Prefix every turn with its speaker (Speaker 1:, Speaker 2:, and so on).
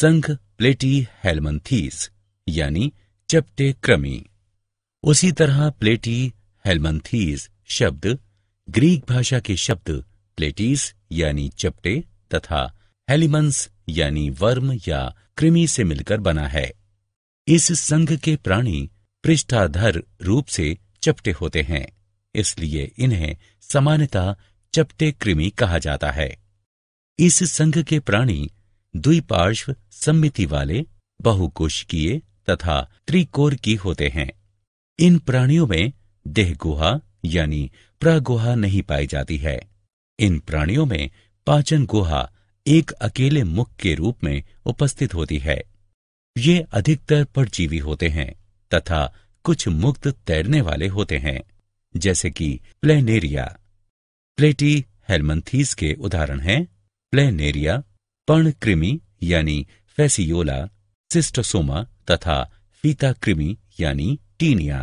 Speaker 1: संघ प्लेटी हेलमंथीस यानी चपटे क्रमी उसी तरह प्लेटी हेलमंथीस शब्द ग्रीक भाषा के शब्द प्लेटीस यानी चपटे तथा हेलिमंस यानी वर्म या कृमि से मिलकर बना है इस संघ के प्राणी पृष्ठाधर रूप से चपटे होते हैं इसलिए इन्हें सामान्यतः चपटे कृमि कहा जाता है इस संघ के प्राणी द्विपार्श्व सम्मिति वाले बहुकोशिकीय तथा त्रिकोर की होते हैं इन प्राणियों में देह गुहा यानी प्रगुहा नहीं पाई जाती है इन प्राणियों में पाचन गुहा एक अकेले मुख के रूप में उपस्थित होती है ये अधिकतर परजीवी होते हैं तथा कुछ मुक्त तैरने वाले होते हैं जैसे कि प्लेनेरिया प्लेटी हेलमंथीस के उदाहरण हैं प्लेनेरिया पर्णकृमि यानी फेसियोला सिस्टोसोमा तथा फीता कृमि यानी टीनिया